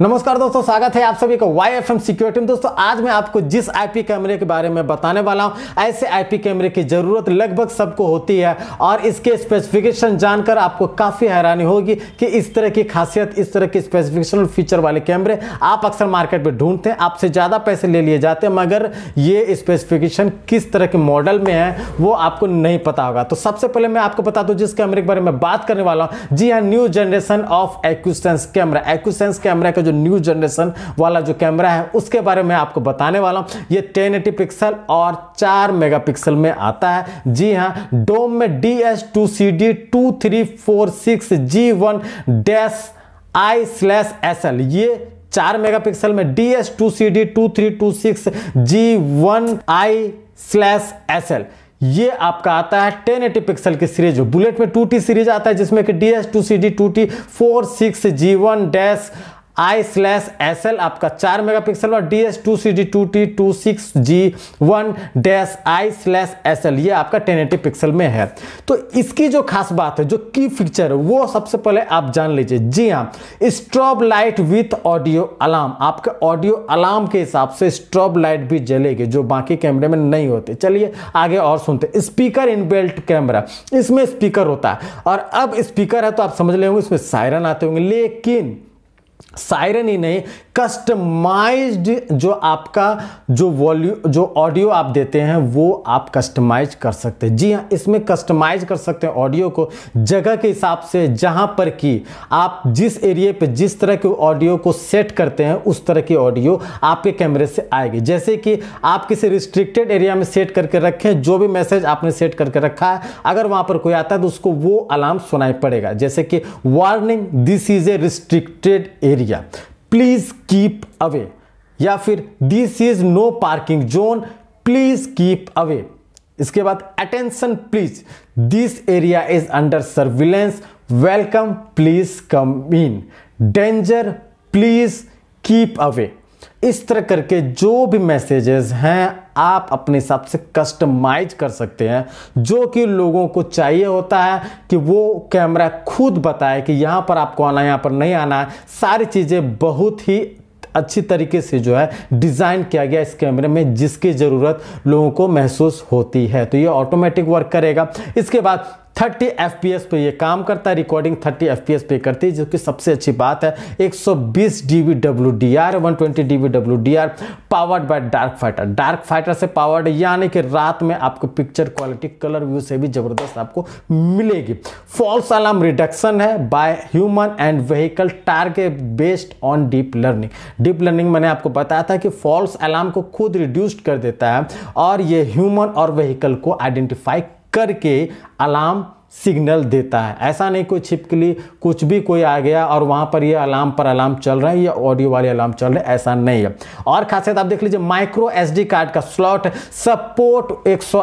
नमस्कार दोस्तों स्वागत है आप सभी का वाई एफ एम सिक्योरिटी में दोस्तों आज मैं आपको जिस आईपी कैमरे के बारे में बताने वाला हूं ऐसे आईपी कैमरे की ज़रूरत लगभग सबको होती है और इसके स्पेसिफिकेशन जानकर आपको काफ़ी हैरानी होगी कि इस तरह की खासियत इस तरह के स्पेसिफिकेशन फीचर वाले कैमरे आप अक्सर मार्केट में ढूंढते हैं आपसे ज़्यादा पैसे ले लिए जाते हैं मगर ये स्पेसिफिकेशन किस तरह के मॉडल में है वो आपको नहीं पता होगा तो सबसे पहले मैं आपको बता दूँ जिस कैमरे के बारे में बात करने वाला हूँ जी हाँ न्यू जनरेशन ऑफ एक्सेंस कैमरा एक्सेंस कैमरा का जो न्यू जनरेशन वाला जो कैमरा है उसके बारे में आपको बताने वाला हूँ ये टेन पिक्सल और चार मेगा में आता है जी हाँ डोम में D S two C D two three four six G one dash I slash S L ये चार मेगापिक्सल में D S two C D two three two six G one I slash S L ये आपका आता है 1080 pixel की series bullet में two T series आता है जिसमें कि D S two C D two T four six G one dash I slash S L आपका चार मेगा पिक्सल और D S two C D two T two six G one dash I slash S L ये आपका ten eighty pixel में है तो इसकी जो खास बात है जो की फीचर है वो सबसे पहले आप जान लीजिए जी हाँ strobe light with audio alarm आपके ऑडियो अलार्म के हिसाब से स्ट्रॉब लाइट भी जलेगी जो बाकी कैमरे में नहीं होते चलिए आगे और सुनते स्पीकर इन बेल्ट कैमरा इसमें स्पीकर होता है और अब स्पीकर है तो आप समझ लेंगे इसमें सायरन आते होंगे लेकिन सायरन ही नहीं कस्टमाइज्ड जो आपका जो वॉल्यू जो ऑडियो आप देते हैं वो आप कस्टमाइज कर सकते हैं जी हाँ इसमें कस्टमाइज कर सकते हैं ऑडियो को जगह के हिसाब से जहाँ पर कि आप जिस एरिए पे जिस तरह के ऑडियो को सेट करते हैं उस तरह की ऑडियो आपके कैमरे से आएगी जैसे कि आप किसी रिस्ट्रिक्टेड एरिया में सेट करके रखें जो भी मैसेज आपने सेट करके रखा है अगर वहाँ पर कोई आता है तो उसको वो अलार्म सुनाई पड़ेगा जैसे कि warning this is a restricted area please keep away या फिर this is no parking zone please keep away इसके बाद attention please this area is under surveillance welcome please come in danger please keep away इस तरह करके जो भी messages हैं आप अपने हिसाब से कस्टमाइज कर सकते हैं जो कि लोगों को चाहिए होता है कि वो कैमरा खुद बताए कि यहाँ पर आपको आना है यहाँ पर नहीं आना है सारी चीज़ें बहुत ही अच्छी तरीके से जो है डिज़ाइन किया गया इस कैमरे में जिसकी ज़रूरत लोगों को महसूस होती है तो ये ऑटोमेटिक वर्क करेगा इसके बाद पी एस पे ये काम करता है रिकॉर्डिंग पी एस पे करती है जो कि सबसे अच्छी बात है 120 D V W D R powered by dark fighter dark fighter से पावर्ड यानी कि रात में आपको पिक्चर क्वालिटी कलर व्यू से भी जबरदस्त आपको मिलेगी फॉल्स अलार्म रिडक्शन है by human and vehicle target based on deep learning deep learning मैंने आपको बताया था कि फॉल्स अलार्म को खुद रिड्यूस्ड कर देता है और ये ह्यूमन और व्हीकल को आइडेंटिफाई करके अलार्म सिग्नल देता है ऐसा नहीं कोई छिपकली कुछ भी कोई आ गया और वहाँ पर ये अलार्म पर अलार्म चल रहा है या ऑडियो वाले अलार्म चल रहे हैं ऐसा नहीं है और खासियत आप देख लीजिए माइक्रो एस कार्ड का स्लॉट सपोर्ट एक सौ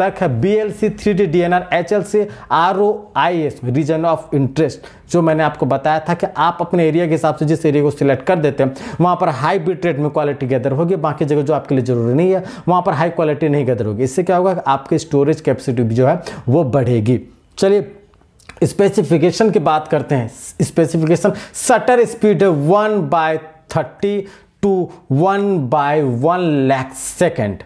तक है B L C three D D N R H L C R O I S region of interest जो मैंने आपको बताया था कि आप अपने एरिया के हिसाब से जिस एरिया को सिलेक्ट कर देते हैं वहाँ पर हाई बिट रेट में क्वालिटी गैदर होगी बाकी जगह जो आपके लिए जरूरी नहीं है वहाँ पर हाई क्वालिटी नहीं गैदर होगी इससे क्या होगा आपकी स्टोरेज कैपेसिटी जो है वो बढ़ेगी मिलेगी चलिए स्पेसिफिकेशन की बात करते हैं स्पेसिफिकेशन शटर स्पीड है one by thirty two one by one lakh second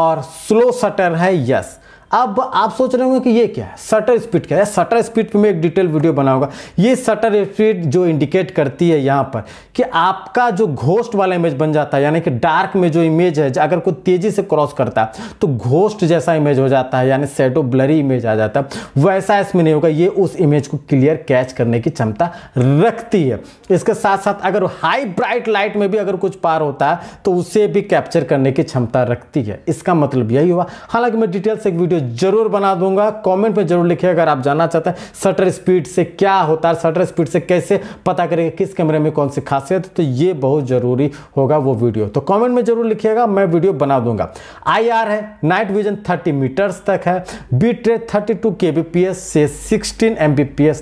और स्लो शटर है यस अब आप सोच रहे होंगे कि ये क्या है शटर स्पीड क्या है शटर स्पीड पे मैं एक डिटेल वीडियो बनाऊंगा ये शटर स्पीड जो इंडिकेट करती है यहाँ पर कि आपका जो घोस्ट वाला इमेज बन जाता है यानी कि डार्क में जो इमेज है अगर कोई तेज़ी से क्रॉस करता है तो घोस्ट जैसा इमेज हो जाता है यानी सेटो ब्लरी इमेज आ जाता है वैसा इसमें नहीं होगा ये उस इमेज को क्लियर कैच करने की क्षमता रखती है इसके साथ साथ अगर हाई ब्राइट लाइट में भी अगर कुछ पार होता है तो उसे भी कैप्चर करने की क्षमता रखती है इसका मतलब यही हुआ हालांकि मैं डिटेल से एक वीडियो जरूर बना दूंगा कमेंट में जरूर लिखिए अगर आप जानना चाहते हैं शटर स्पीड से क्या होता है शटर स्पीड से कैसे पता करेंगे किस कैमरे में कौन सी खासियत तो ये बहुत ज़रूरी होगा वो वीडियो तो कमेंट में जरूर लिखिएगा मैं वीडियो बना दूंगा आई है नाइट विजन थर्टी मीटर्स तक है बी ट्रे थर्टी टू के से सिक्सटीन एम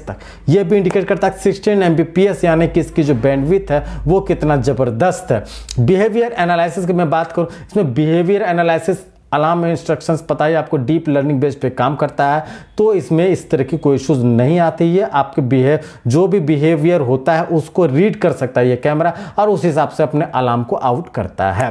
तक यह भी इंडिकेट करता है सिक्सटीन एम यानी कि इसकी जो बैंडविथ है वो कितना ज़बरदस्त है बिहेवियर एनालिसिस की मैं बात करूँ इसमें बिहेवियर एनालिसिस अलार्म इंस्ट्रक्शंस पता ही आपको डीप लर्निंग बेस पे काम करता है तो इसमें इस तरह की कोई इश्यूज़ नहीं आती है आपके बिहेव जो भी बिहेवियर होता है उसको रीड कर सकता है ये कैमरा और उस हिसाब से अपने अलार्म को आउट करता है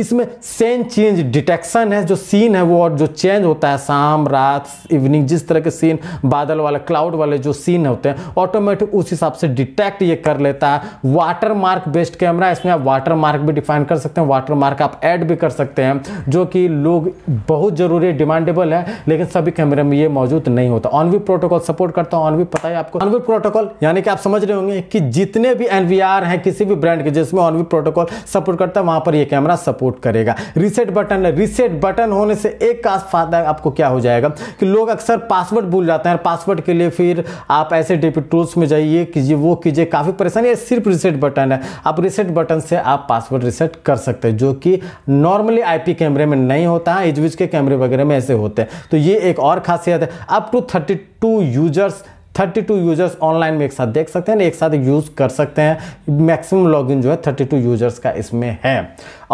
इसमें सेन चेंज डिटेक्शन है जो सीन है वो और जो चेंज होता है शाम रात इवनिंग जिस तरह के सीन बादल वाले क्लाउड वाले जो सीन होते हैं ऑटोमेटिक उस हिसाब से डिटेक्ट ये कर लेता है वाटर मार्क बेस्ड कैमरा इसमें आप वाटर मार्क भी डिफाइन कर सकते हैं वाटर मार्क आप ऐड भी कर सकते हैं जो कि लोग बहुत ज़रूरी डिमांडेबल है लेकिन सभी कैमरे में ये मौजूद नहीं होता ऑनवी प्रोटोकॉल सपोर्ट करता हूँ ऑनवी पता है आपको ऑनवी प्रोटोकॉल यानी कि आप समझ रहे होंगे कि जितने भी एन हैं किसी भी ब्रांड के जिसमें ऑनवी प्रोटोकॉल सपोर्ट करता है वहाँ पर यह कैमरा सपोर्ट सपोर्ट करेगा रिसेट बटन है रिसेट बटन होने से एक का फायदा आपको क्या हो जाएगा कि लोग अक्सर पासवर्ड भूल जाते हैं पासवर्ड के लिए फिर आप ऐसे डेबिट टूल्स में जाइए कीजिए वो कीजिए काफ़ी परेशानी है सिर्फ रिसेट बटन है आप रिसेट बटन से आप पासवर्ड रिसेट कर सकते हैं जो कि नॉर्मली आईपी कैमरे में नहीं होता है एजविज के कैमरे वगैरह में ऐसे होते हैं तो ये एक और खासियत है up to thirty two users thirty two users online में एक साथ देख सकते हैं एक साथ यूज़ कर सकते हैं मैक्सिमम लॉगिन जो है थर्टी टू यूजर्स का इसमें है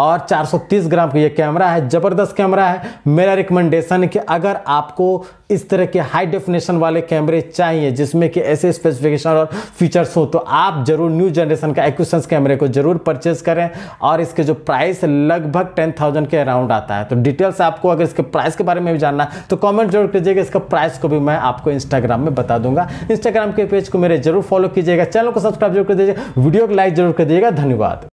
और 430 ग्राम का ये कैमरा है ज़बरदस्त कैमरा है मेरा रिकमेंडेशन है कि अगर आपको इस तरह के हाई डेफिनेशन वाले कैमरे चाहिए जिसमें कि ऐसे स्पेसिफिकेशन और फीचर्स हो तो आप जरूर न्यू जनरेशन का एक्विशंस कैमरे को जरूर परचेज करें और इसके जो प्राइस लगभग टेन थाउजेंड के अराउंड आता है तो डिटेल्स आपको अगर इसके प्राइस के बारे में भी जानना तो कॉमेंट जरूर कीजिएगा इसका प्राइस को भी मैं आपको इंस्टाग्राम में बता दूंगा इंस्टाग्राम के पेज को मेरे जरूर फॉलो कीजिएगा चैनल को सब्सक्राइब जरूर कर दीजिएगा वीडियो को लाइक जरूर कर दीजिएगा धन्यवाद